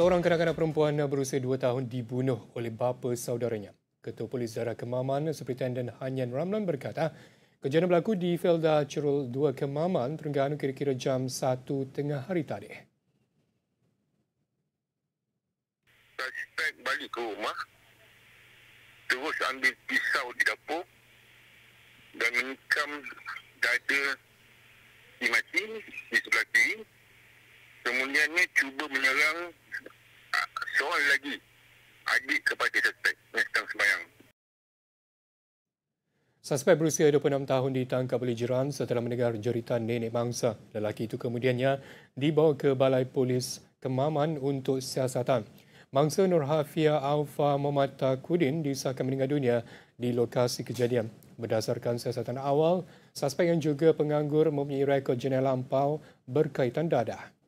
Seorang kanak-kanak perempuan berusia dua tahun dibunuh oleh bapa saudaranya. Ketua Polis Darah Kemaman, Superintendent Hanyan Ramlan berkata, kejadian berlaku di Felda Cerul 2 Kemaman, Terengganu kira-kira jam 1 tengah hari tadi. Suspek balik ke rumah, terus ambil pisau di dapur dan menikam dada si mati di sebelah kiri. Kemudiannya cuba menyerang seorang lagi adik kepada suspek yang sedang sembahyang. Suspek berusia 26 tahun ditangkap oleh jiran setelah mendengar jeritan nenek mangsa. Lelaki itu kemudiannya dibawa ke balai polis kemaman untuk siasatan. Mangsa Nurhafia Alfa Momata Kudin disahkan meninggal dunia di lokasi kejadian. Berdasarkan siasatan awal, suspek yang juga penganggur mempunyai rekod jenayah lampau berkaitan dadah.